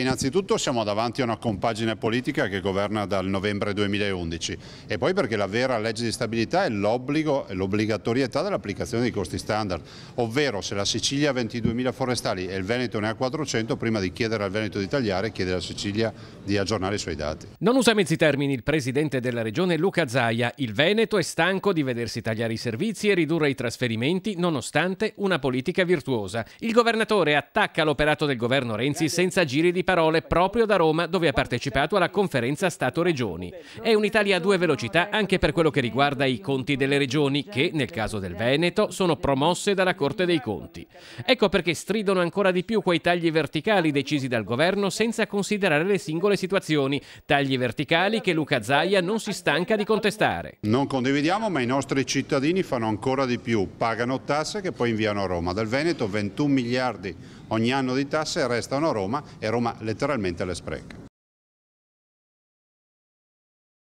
Innanzitutto siamo davanti a una compagine politica che governa dal novembre 2011 e poi perché la vera legge di stabilità è l'obbligo e l'obbligatorietà dell'applicazione dei costi standard, ovvero se la Sicilia ha 22.000 forestali e il Veneto ne ha 400, prima di chiedere al Veneto di tagliare chiede alla Sicilia di aggiornare i suoi dati. Non usa mezzi termini il presidente della regione Luca Zaia, il Veneto è stanco di vedersi tagliare i servizi e ridurre i trasferimenti nonostante una politica virtuosa. Il governatore attacca l'operato del governo Renzi senza giri di parole proprio da Roma dove ha partecipato alla conferenza Stato-Regioni. È un'Italia a due velocità anche per quello che riguarda i conti delle regioni che, nel caso del Veneto, sono promosse dalla Corte dei Conti. Ecco perché stridono ancora di più quei tagli verticali decisi dal governo senza considerare le singole situazioni, tagli verticali che Luca Zaia non si stanca di contestare. Non condividiamo ma i nostri cittadini fanno ancora di più, pagano tasse che poi inviano a Roma. Dal Veneto 21 miliardi ogni anno di tasse restano a Roma e Roma letteralmente alle spreche.